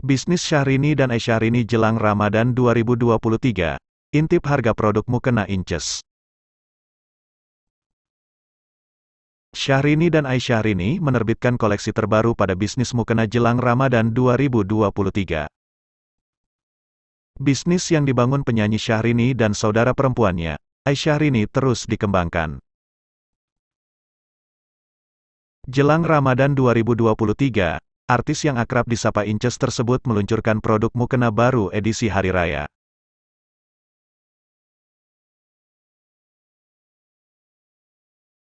Bisnis Syahrini dan Esyahrini jelang Ramadan 2023. Intip harga produkmu kena inces. Syahrini dan Aisyahrini menerbitkan koleksi terbaru pada bisnis Mukena jelang Ramadan 2023. Bisnis yang dibangun penyanyi Syahrini dan saudara perempuannya, Aisyahrini terus dikembangkan. Jelang Ramadan 2023, Artis yang akrab disapa Inces tersebut meluncurkan produk mukena baru edisi Hari Raya.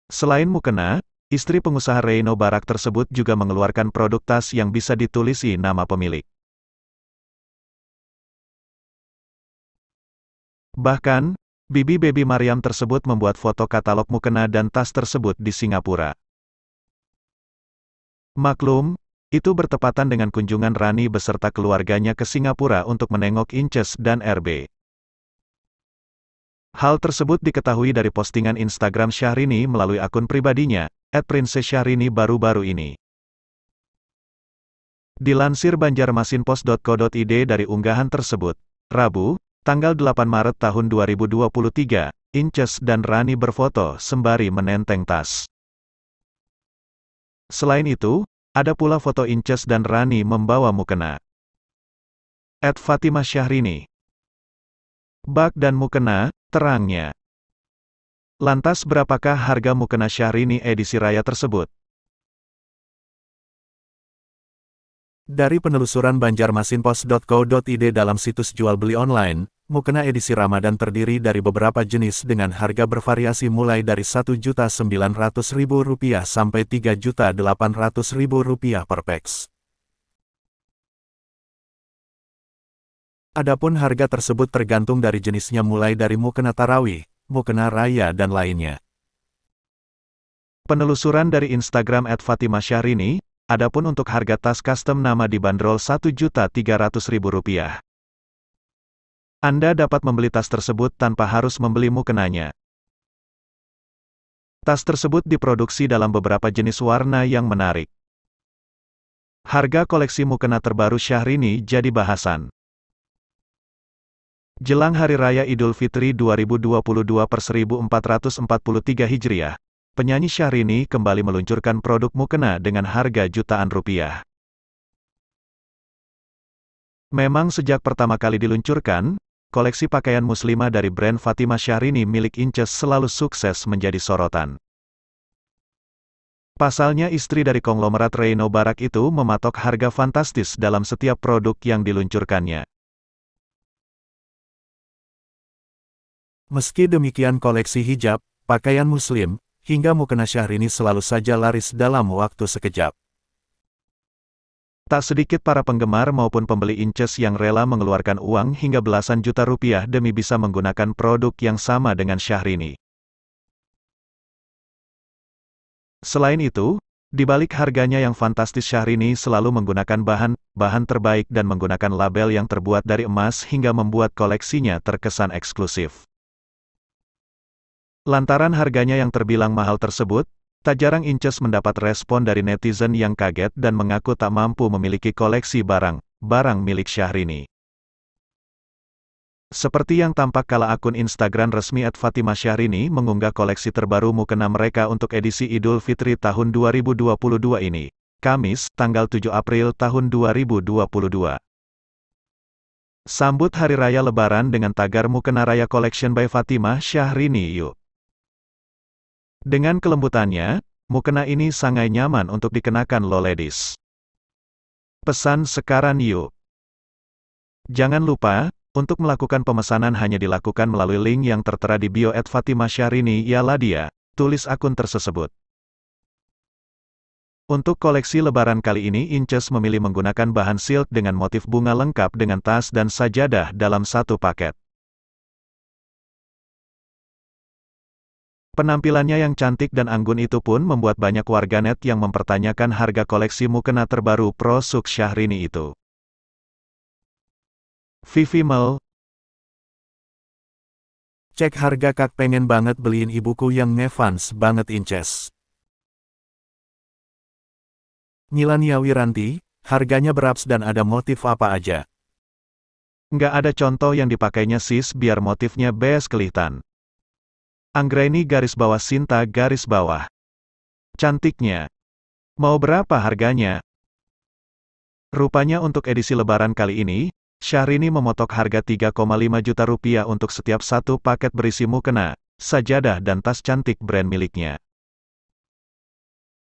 Selain mukena, istri pengusaha Reino Barak tersebut juga mengeluarkan produk tas yang bisa ditulisi nama pemilik. Bahkan, Bibi Baby Mariam tersebut membuat foto katalog mukena dan tas tersebut di Singapura. Maklum, itu bertepatan dengan kunjungan Rani beserta keluarganya ke Singapura untuk menengok Inces dan RB. Hal tersebut diketahui dari postingan Instagram Syahrini melalui akun pribadinya, @princessyahrini baru-baru ini. Dilansir banjarmasinpos.co.id dari unggahan tersebut, Rabu, tanggal 8 Maret tahun 2023, Inces dan Rani berfoto sembari menenteng tas. Selain itu, ada pula foto Inces dan Rani membawa mukena. At Fatimah Syahrini. Bak dan mukena, terangnya. Lantas berapakah harga mukena Syahrini edisi raya tersebut? Dari penelusuran banjarmasinpos.co.id dalam situs jual beli online, mukena edisi Ramadan terdiri dari beberapa jenis dengan harga bervariasi mulai dari Rp1.900.000 sampai Rp3.800.000 per peks. Adapun harga tersebut tergantung dari jenisnya mulai dari mukena tarawih, mukena raya dan lainnya. Penelusuran dari Instagram @fatimasyahrini, adapun untuk harga tas custom nama dibanderol Rp1.300.000. Anda dapat membeli tas tersebut tanpa harus membeli mukenanya. Tas tersebut diproduksi dalam beberapa jenis warna yang menarik. Harga koleksi mukena terbaru Syahrini jadi bahasan. Jelang Hari Raya Idul Fitri 2022 per 1443 Hijriah, penyanyi Syahrini kembali meluncurkan produk mukena dengan harga jutaan rupiah. Memang sejak pertama kali diluncurkan, koleksi pakaian muslimah dari brand Fatima Syahrini milik Inces selalu sukses menjadi sorotan. Pasalnya istri dari konglomerat Reino Barak itu mematok harga fantastis dalam setiap produk yang diluncurkannya. Meski demikian koleksi hijab, pakaian muslim, hingga mukena Syahrini selalu saja laris dalam waktu sekejap. Tak sedikit para penggemar maupun pembeli Inces yang rela mengeluarkan uang hingga belasan juta rupiah demi bisa menggunakan produk yang sama dengan Syahrini. Selain itu, di balik harganya yang fantastis Syahrini selalu menggunakan bahan-bahan terbaik dan menggunakan label yang terbuat dari emas hingga membuat koleksinya terkesan eksklusif. Lantaran harganya yang terbilang mahal tersebut, Tak jarang Inces mendapat respon dari netizen yang kaget dan mengaku tak mampu memiliki koleksi barang, barang milik Syahrini. Seperti yang tampak kala akun Instagram resmi Fatima Syahrini mengunggah koleksi terbaru mukena mereka untuk edisi Idul Fitri tahun 2022 ini, Kamis, tanggal 7 April tahun 2022. Sambut Hari Raya Lebaran dengan tagar Mukena Raya Collection by Fatima Syahrini yuk. Dengan kelembutannya, mukena ini sangat nyaman untuk dikenakan lo ladies. Pesan sekarang yuk. Jangan lupa, untuk melakukan pemesanan hanya dilakukan melalui link yang tertera di bio at Fatima Syahrini Yaladia, tulis akun tersebut. Untuk koleksi lebaran kali ini Inces memilih menggunakan bahan silk dengan motif bunga lengkap dengan tas dan sajadah dalam satu paket. Penampilannya yang cantik dan anggun itu pun membuat banyak warganet yang mempertanyakan harga koleksi mukena terbaru Pro Suk Syahrini itu. Vivi Mel Cek harga kak pengen banget beliin ibuku yang ngefans banget inces. Nilania Wiranti, harganya beraps dan ada motif apa aja? Nggak ada contoh yang dipakainya sis biar motifnya bes kelihatan. Anggraini garis bawah Sinta garis bawah. Cantiknya. Mau berapa harganya? Rupanya untuk edisi lebaran kali ini, Syahrini memotok harga 3,5 juta rupiah untuk setiap satu paket berisi mukena, sajadah dan tas cantik brand miliknya.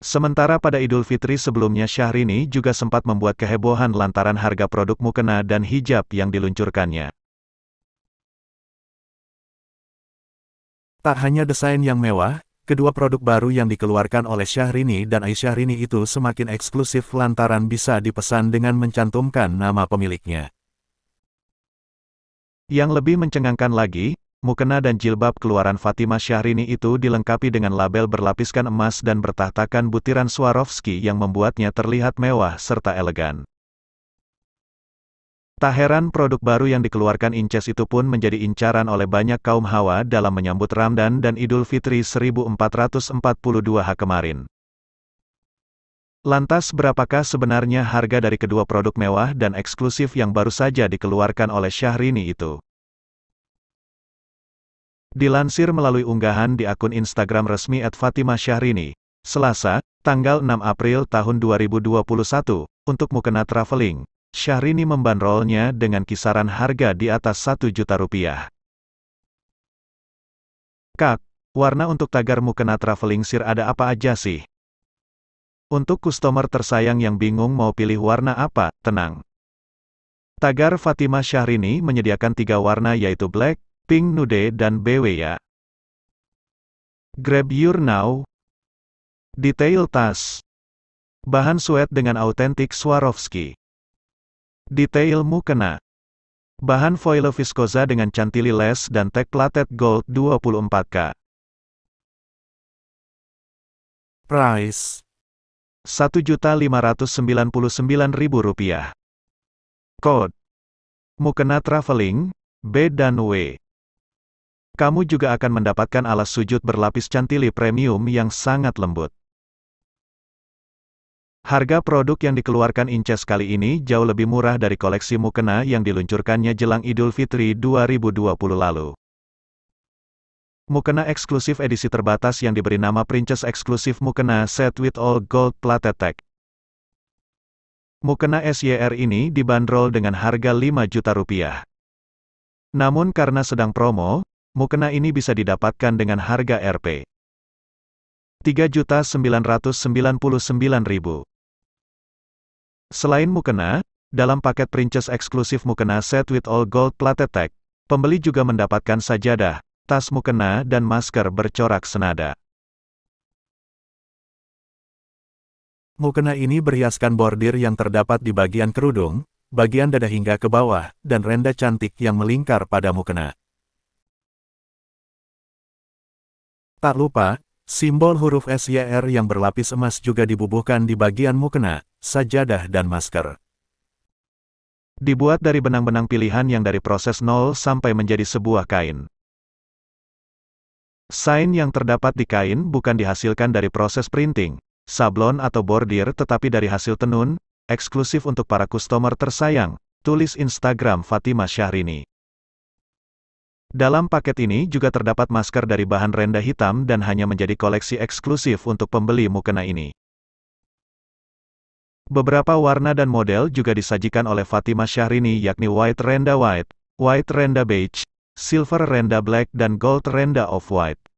Sementara pada Idul Fitri sebelumnya Syahrini juga sempat membuat kehebohan lantaran harga produk mukena dan hijab yang diluncurkannya. Tak hanya desain yang mewah, kedua produk baru yang dikeluarkan oleh Syahrini dan Aisyah Rini itu semakin eksklusif lantaran bisa dipesan dengan mencantumkan nama pemiliknya. Yang lebih mencengangkan lagi, mukena dan jilbab keluaran Fatima Syahrini itu dilengkapi dengan label berlapiskan emas dan bertahtakan butiran Swarovski yang membuatnya terlihat mewah serta elegan. Tak heran produk baru yang dikeluarkan Inces itu pun menjadi incaran oleh banyak kaum hawa dalam menyambut Ramdan dan Idul Fitri 1442 H kemarin. Lantas berapakah sebenarnya harga dari kedua produk mewah dan eksklusif yang baru saja dikeluarkan oleh Syahrini itu? Dilansir melalui unggahan di akun Instagram resmi @fatimasyahrini, Syahrini, Selasa, tanggal 6 April tahun 2021, untuk Mukena Traveling, Syahrini membanderolnya dengan kisaran harga di atas 1 juta rupiah. Kak, warna untuk tagar mukena traveling sir ada apa aja sih? Untuk customer tersayang yang bingung mau pilih warna apa, tenang. Tagar Fatima Syahrini menyediakan tiga warna yaitu black, pink nude dan BW ya. Grab your now. Detail tas. Bahan suet dengan autentik Swarovski. Detailmu kena. Bahan foil viskosa dengan cantili les dan tag plated gold 24K. Price Rp1.599.000 Code Mukena Traveling, B dan W. Kamu juga akan mendapatkan alas sujud berlapis cantili premium yang sangat lembut. Harga produk yang dikeluarkan Inces kali ini jauh lebih murah dari koleksi mukena yang diluncurkannya jelang Idul Fitri 2020 lalu. Mukena eksklusif edisi terbatas yang diberi nama Princess Eksklusif Mukena Set with All Gold Plated Tag. Mukena SYR ini dibanderol dengan harga 5 juta rupiah. Namun karena sedang promo, mukena ini bisa didapatkan dengan harga Rp. 3.999.000. Selain mukena, dalam paket Princess eksklusif mukena set with all gold plated tag, pembeli juga mendapatkan sajadah, tas mukena dan masker bercorak senada. Mukena ini berhiaskan bordir yang terdapat di bagian kerudung, bagian dada hingga ke bawah, dan renda cantik yang melingkar pada mukena. Tak lupa, simbol huruf SYR yang berlapis emas juga dibubuhkan di bagian mukena, sajadah dan masker. Dibuat dari benang-benang pilihan yang dari proses nol sampai menjadi sebuah kain. Sain yang terdapat di kain bukan dihasilkan dari proses printing, sablon atau bordir tetapi dari hasil tenun, eksklusif untuk para customer tersayang, tulis Instagram Fatima Syahrini. Dalam paket ini juga terdapat masker dari bahan renda hitam dan hanya menjadi koleksi eksklusif untuk pembeli mukena ini. Beberapa warna dan model juga disajikan oleh Fatima Syahrini yakni White Renda White, White Renda Beige, Silver Renda Black dan Gold Renda Off-White.